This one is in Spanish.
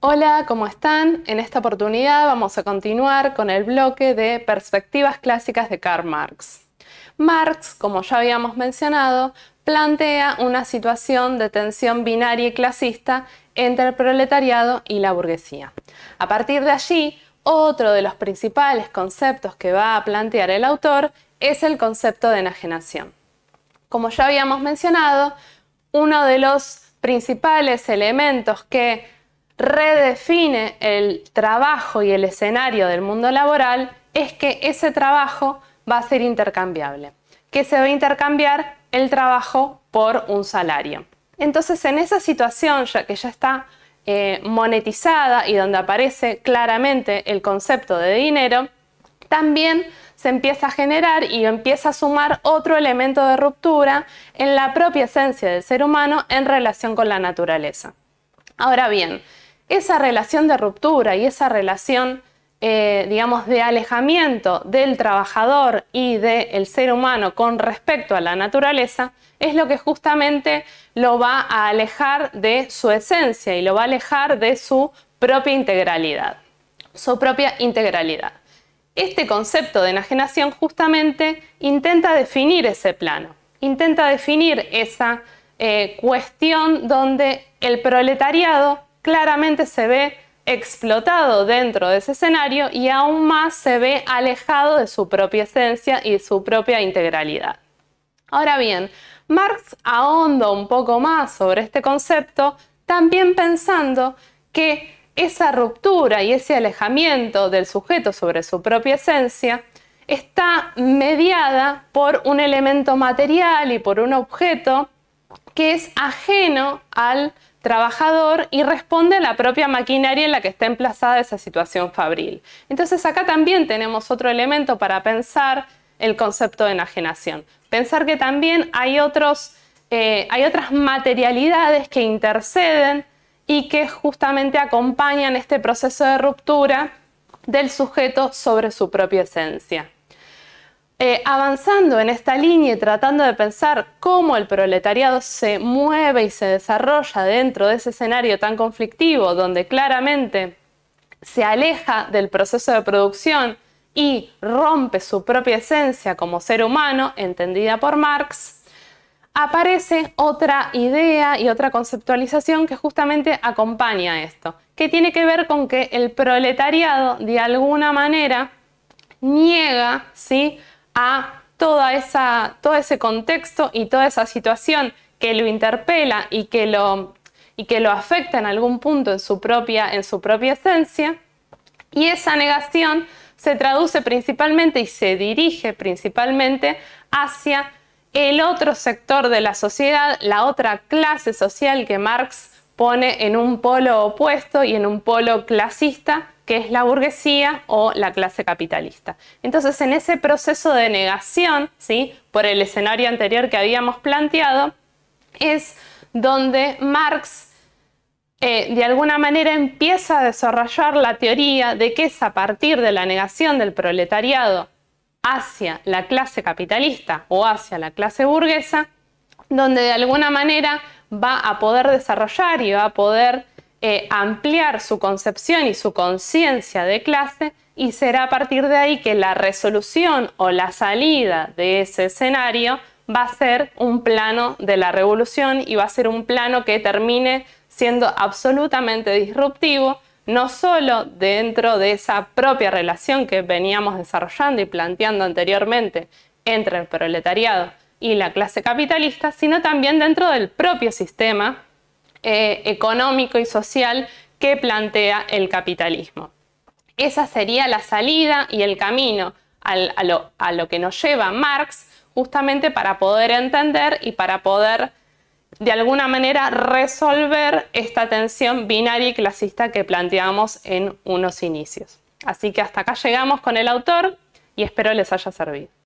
Hola, ¿cómo están? En esta oportunidad vamos a continuar con el bloque de perspectivas clásicas de Karl Marx. Marx, como ya habíamos mencionado, plantea una situación de tensión binaria y clasista entre el proletariado y la burguesía. A partir de allí, otro de los principales conceptos que va a plantear el autor es el concepto de enajenación. Como ya habíamos mencionado, uno de los principales elementos que redefine el trabajo y el escenario del mundo laboral es que ese trabajo va a ser intercambiable, que se va a intercambiar el trabajo por un salario. Entonces, en esa situación, ya que ya está eh, monetizada y donde aparece claramente el concepto de dinero, también se empieza a generar y empieza a sumar otro elemento de ruptura en la propia esencia del ser humano en relación con la naturaleza. Ahora bien, esa relación de ruptura y esa relación, eh, digamos, de alejamiento del trabajador y del ser humano con respecto a la naturaleza, es lo que justamente lo va a alejar de su esencia y lo va a alejar de su propia integralidad, su propia integralidad. Este concepto de enajenación justamente intenta definir ese plano, intenta definir esa eh, cuestión donde el proletariado claramente se ve explotado dentro de ese escenario y aún más se ve alejado de su propia esencia y su propia integralidad. Ahora bien, Marx ahonda un poco más sobre este concepto, también pensando que esa ruptura y ese alejamiento del sujeto sobre su propia esencia está mediada por un elemento material y por un objeto que es ajeno al trabajador y responde a la propia maquinaria en la que está emplazada esa situación fabril. Entonces acá también tenemos otro elemento para pensar el concepto de enajenación. Pensar que también hay, otros, eh, hay otras materialidades que interceden y que justamente acompañan este proceso de ruptura del sujeto sobre su propia esencia. Eh, avanzando en esta línea y tratando de pensar cómo el proletariado se mueve y se desarrolla dentro de ese escenario tan conflictivo, donde claramente se aleja del proceso de producción y rompe su propia esencia como ser humano, entendida por Marx, aparece otra idea y otra conceptualización que justamente acompaña esto, que tiene que ver con que el proletariado de alguna manera niega, ¿sí? a toda esa, todo ese contexto y toda esa situación que lo interpela y que lo, afecta en algún punto en su, propia, en su propia esencia. Y esa negación se traduce principalmente y se dirige principalmente hacia el otro sector de la sociedad, la otra clase social que Marx pone en un polo opuesto y en un polo clasista que es la burguesía o la clase capitalista. Entonces, en ese proceso de negación, ¿sí? por el escenario anterior que habíamos planteado, es donde Marx eh, de alguna manera empieza a desarrollar la teoría de que es a partir de la negación del proletariado hacia la clase capitalista o hacia la clase burguesa, donde de alguna manera va a poder desarrollar y va a poder eh, ampliar su concepción y su conciencia de clase y será a partir de ahí que la resolución o la salida de ese escenario va a ser un plano de la revolución y va a ser un plano que termine siendo absolutamente disruptivo, no solo dentro de esa propia relación que veníamos desarrollando y planteando anteriormente entre el proletariado y la clase capitalista, sino también dentro del propio sistema eh, económico y social que plantea el capitalismo. Esa sería la salida y el camino a, lo, a lo que nos lleva Marx justamente para poder entender y para poder de alguna manera resolver esta tensión binaria y clasista que planteamos en unos inicios. Así que hasta acá llegamos con el autor y espero les haya servido.